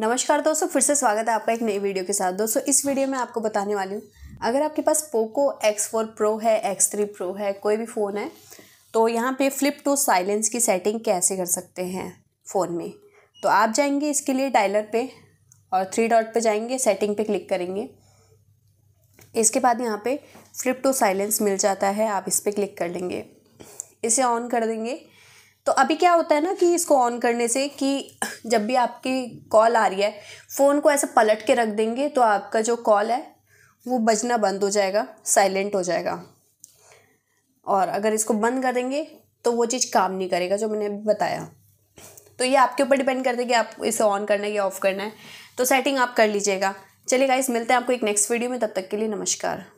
नमस्कार दोस्तों फिर से स्वागत है आपका एक नई वीडियो के साथ दोस्तों इस वीडियो में आपको बताने वाली हूँ अगर आपके पास पोको एक्स फोर प्रो है एक्स थ्री प्रो है कोई भी फ़ोन है तो यहाँ पे फ्लिप टू साइलेंस की सेटिंग कैसे कर सकते हैं फ़ोन में तो आप जाएंगे इसके लिए डायलर पे और थ्री डॉट पे जाएंगे सेटिंग पे क्लिक करेंगे इसके बाद यहाँ पे फ्लिप टू साइलेंस मिल जाता है आप इस पर क्लिक कर लेंगे इसे ऑन कर देंगे तो अभी क्या होता है ना कि इसको ऑन करने से कि जब भी आपकी कॉल आ रही है फ़ोन को ऐसे पलट के रख देंगे तो आपका जो कॉल है वो बजना बंद हो जाएगा साइलेंट हो जाएगा और अगर इसको बंद कर देंगे तो वो चीज़ काम नहीं करेगा जो मैंने अभी बताया तो ये आपके ऊपर डिपेंड करते हैं कि आप इसे ऑन करना है या ऑफ़ करना है तो सेटिंग आप कर लीजिएगा चलिए गाइस मिलते हैं आपको एक नेक्स्ट वीडियो में तब तक के लिए नमस्कार